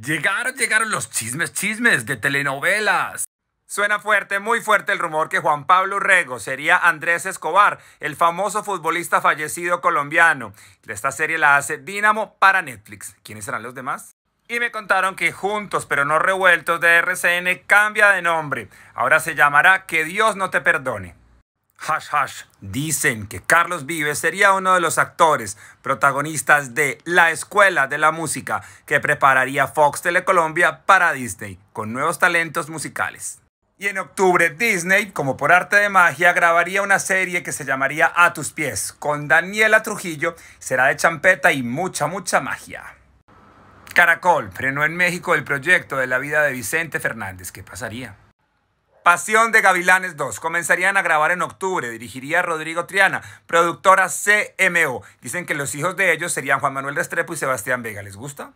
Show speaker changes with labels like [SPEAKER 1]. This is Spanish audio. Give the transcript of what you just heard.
[SPEAKER 1] Llegaron, llegaron los chismes, chismes de telenovelas. Suena fuerte, muy fuerte el rumor que Juan Pablo Rego sería Andrés Escobar, el famoso futbolista fallecido colombiano. Esta serie la hace Dinamo para Netflix. ¿Quiénes serán los demás? Y me contaron que Juntos pero no Revueltos de RCN cambia de nombre. Ahora se llamará Que Dios no te perdone. Hash Hash dicen que Carlos Vives sería uno de los actores protagonistas de La Escuela de la Música que prepararía Fox Telecolombia para Disney con nuevos talentos musicales. Y en octubre Disney, como por arte de magia, grabaría una serie que se llamaría A tus pies con Daniela Trujillo. Será de champeta y mucha, mucha magia. Caracol frenó en México el proyecto de la vida de Vicente Fernández. ¿Qué pasaría? Pasión de Gavilanes 2. Comenzarían a grabar en octubre. Dirigiría Rodrigo Triana, productora CMO. Dicen que los hijos de ellos serían Juan Manuel Restrepo y Sebastián Vega. ¿Les gusta?